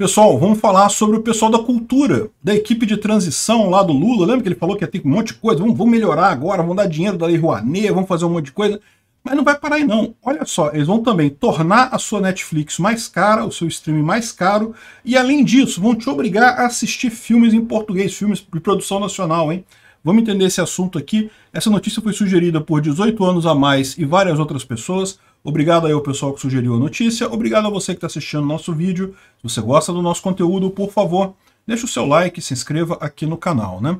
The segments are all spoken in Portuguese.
Pessoal, vamos falar sobre o pessoal da cultura, da equipe de transição lá do Lula. Lembra que ele falou que ia ter um monte de coisa? Vamos, vamos melhorar agora, vamos dar dinheiro da Lei Rouanet, vamos fazer um monte de coisa. Mas não vai parar aí não. Olha só, eles vão também tornar a sua Netflix mais cara, o seu streaming mais caro, e além disso, vão te obrigar a assistir filmes em português, filmes de produção nacional, hein? Vamos entender esse assunto aqui. Essa notícia foi sugerida por 18 anos a mais e várias outras pessoas. Obrigado aí ao pessoal que sugeriu a notícia. Obrigado a você que está assistindo nosso vídeo. Se você gosta do nosso conteúdo, por favor, deixa o seu like, se inscreva aqui no canal, né?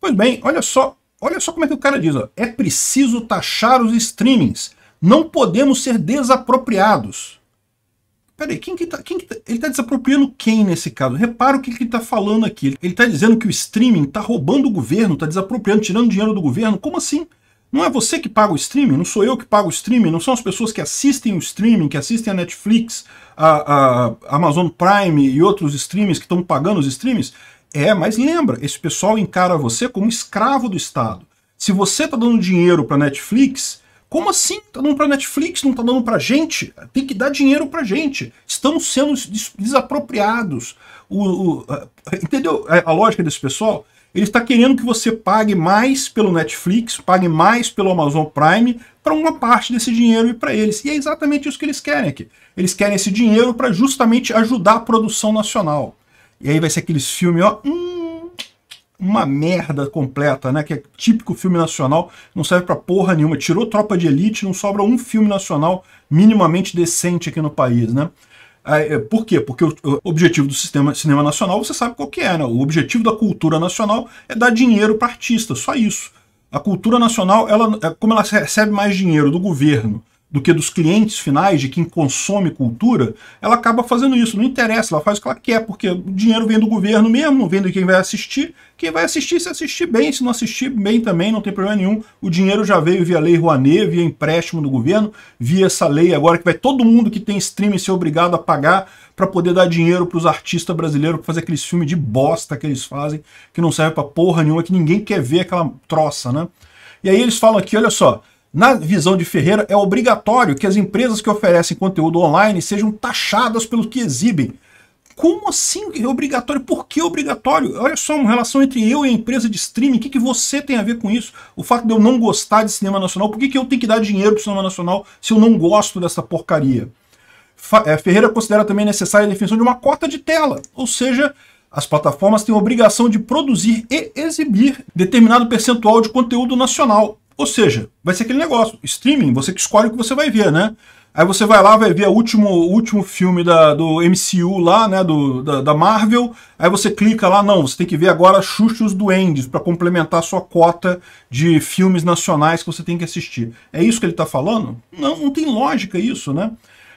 Pois bem, olha só, olha só como é que o cara diz, ó. É preciso taxar os streamings. Não podemos ser desapropriados. Peraí, quem que tá, quem que tá, ele está desapropriando quem nesse caso? Repara o que ele está falando aqui. Ele está dizendo que o streaming está roubando o governo, está desapropriando, tirando dinheiro do governo. Como assim? Não é você que paga o streaming, não sou eu que pago o streaming, não são as pessoas que assistem o streaming, que assistem a Netflix, a, a Amazon Prime e outros streams que estão pagando os streams. É, mas lembra, esse pessoal encara você como escravo do Estado. Se você está dando dinheiro para Netflix, como assim? está dando para Netflix, não está dando para gente? Tem que dar dinheiro para gente. Estamos sendo desapropriados. O, o, a, entendeu a, é, a lógica desse pessoal? Ele está querendo que você pague mais pelo Netflix, pague mais pelo Amazon Prime, para uma parte desse dinheiro ir para eles. E é exatamente isso que eles querem aqui. Eles querem esse dinheiro para justamente ajudar a produção nacional. E aí vai ser aqueles filmes, ó, hum, uma merda completa, né? Que é típico filme nacional, não serve para porra nenhuma. Tirou Tropa de Elite, não sobra um filme nacional minimamente decente aqui no país, né? É, por quê? Porque o objetivo do sistema cinema nacional, você sabe qual que é, né? O objetivo da cultura nacional é dar dinheiro para artista, só isso. A cultura nacional, ela, é, como ela recebe mais dinheiro do governo do que dos clientes finais, de quem consome cultura, ela acaba fazendo isso. Não interessa, ela faz o que ela quer, porque o dinheiro vem do governo mesmo, não vem de quem vai assistir. Quem vai assistir, se assistir bem, se não assistir bem também, não tem problema nenhum. O dinheiro já veio via lei Rouanet, via empréstimo do governo, via essa lei agora que vai todo mundo que tem streaming ser obrigado a pagar para poder dar dinheiro para os artistas brasileiros para fazer aqueles filmes de bosta que eles fazem, que não serve para porra nenhuma, que ninguém quer ver aquela troça, né? E aí eles falam aqui, olha só, na visão de Ferreira, é obrigatório que as empresas que oferecem conteúdo online sejam taxadas pelo que exibem. Como assim é obrigatório? Por que é obrigatório? Olha só, uma relação entre eu e a empresa de streaming, o que, que você tem a ver com isso? O fato de eu não gostar de cinema nacional, por que, que eu tenho que dar dinheiro para o cinema nacional se eu não gosto dessa porcaria? Eh, Ferreira considera também necessária a definição de uma cota de tela, ou seja, as plataformas têm a obrigação de produzir e exibir determinado percentual de conteúdo nacional. Ou seja, vai ser aquele negócio, streaming, você que escolhe o que você vai ver, né? Aí você vai lá, vai ver o último, último filme da, do MCU lá, né, do, da, da, Marvel, aí você clica lá, não, você tem que ver agora Xuxos Duendes para complementar a sua cota de filmes nacionais que você tem que assistir. É isso que ele está falando? Não, não tem lógica isso, né?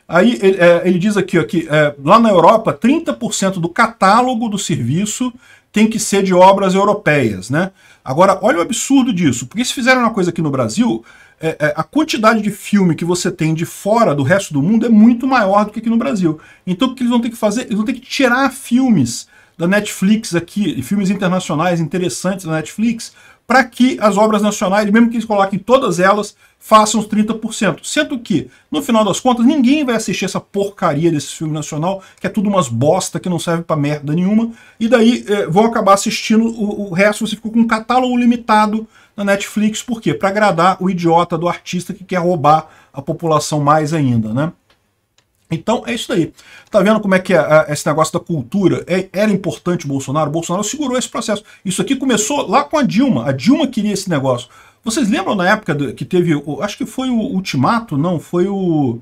Aí ele, é, ele diz aqui ó, que é, lá na Europa, 30% do catálogo do serviço tem que ser de obras europeias. Né? Agora, olha o absurdo disso, porque se fizeram uma coisa aqui no Brasil, é, é, a quantidade de filme que você tem de fora do resto do mundo é muito maior do que aqui no Brasil. Então o que eles vão ter que fazer? Eles vão ter que tirar filmes da Netflix aqui, filmes internacionais interessantes da Netflix, para que as obras nacionais, mesmo que eles coloquem todas elas, façam os 30%. Sendo que, no final das contas, ninguém vai assistir essa porcaria desse filme nacional, que é tudo umas bosta que não serve para merda nenhuma, e daí eh, vão acabar assistindo o, o resto, você ficou com um catálogo limitado na Netflix, por quê? Para agradar o idiota do artista que quer roubar a população mais ainda, né? Então é isso aí. Tá vendo como é que é, é esse negócio da cultura? É, era importante o Bolsonaro? O Bolsonaro segurou esse processo. Isso aqui começou lá com a Dilma. A Dilma queria esse negócio. Vocês lembram na época que teve, acho que foi o ultimato, não, foi o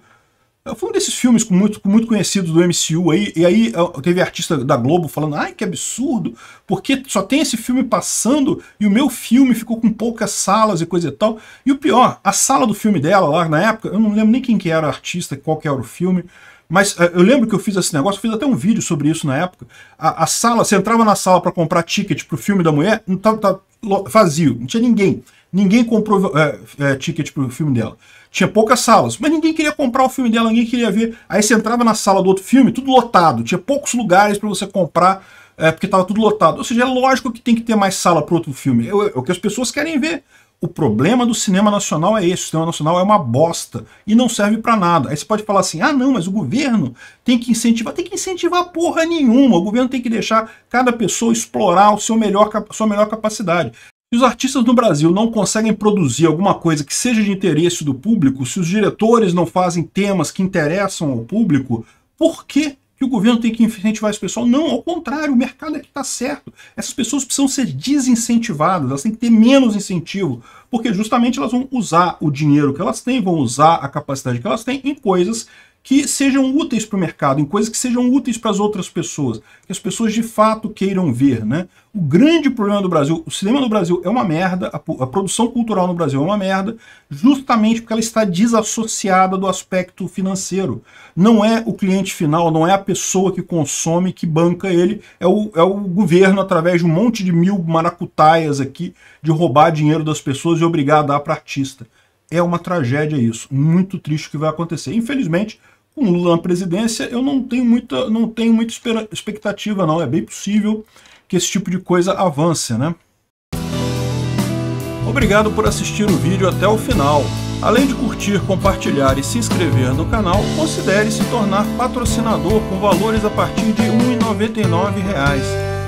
é, foi um desses filmes muito, muito conhecido do MCU aí, e aí teve artista da Globo falando, ai que absurdo, porque só tem esse filme passando e o meu filme ficou com poucas salas e coisa e tal. E o pior, a sala do filme dela lá na época, eu não lembro nem quem que era o artista, qual que era o filme, mas é, eu lembro que eu fiz esse negócio, fiz até um vídeo sobre isso na época. A, a sala, você entrava na sala para comprar ticket pro filme da mulher, não tava, tava vazio, não tinha ninguém. Ninguém comprou é, é, ticket pro filme dela. Tinha poucas salas, mas ninguém queria comprar o filme dela, ninguém queria ver. Aí você entrava na sala do outro filme, tudo lotado. Tinha poucos lugares para você comprar, é, porque estava tudo lotado. Ou seja, é lógico que tem que ter mais sala para outro filme. É, o que as pessoas querem ver. O problema do cinema nacional é esse. O cinema nacional é uma bosta e não serve para nada. Aí você pode falar assim: ah, não, mas o governo tem que incentivar. Tem que incentivar porra nenhuma. O governo tem que deixar cada pessoa explorar o seu melhor, sua melhor capacidade. Se os artistas no Brasil não conseguem produzir alguma coisa que seja de interesse do público, se os diretores não fazem temas que interessam ao público, por que, que o governo tem que incentivar esse pessoal? Não, ao contrário, o mercado é que está certo. Essas pessoas precisam ser desincentivadas, elas têm que ter menos incentivo, porque justamente elas vão usar o dinheiro que elas têm, vão usar a capacidade que elas têm em coisas que sejam úteis para o mercado, em coisas que sejam úteis para as outras pessoas, que as pessoas de fato queiram ver. Né? O grande problema do Brasil, o cinema no Brasil é uma merda, a, produção cultural no Brasil é uma merda, justamente porque ela está desassociada do aspecto financeiro. Não é o cliente final, não é a pessoa que consome, que banca ele, é o, é o governo através de um monte de mil maracutaias aqui de roubar dinheiro das pessoas e obrigar a dar para artista é uma tragédia isso, muito triste que vai acontecer. Infelizmente, com Lula na presidência, eu não tenho muita, não tenho muita expectativa não, é bem possível que esse tipo de coisa avance, né? Obrigado por assistir o vídeo até o final. Além de curtir, compartilhar e se inscrever no canal, considere se tornar patrocinador com valores a partir de R$ 1,99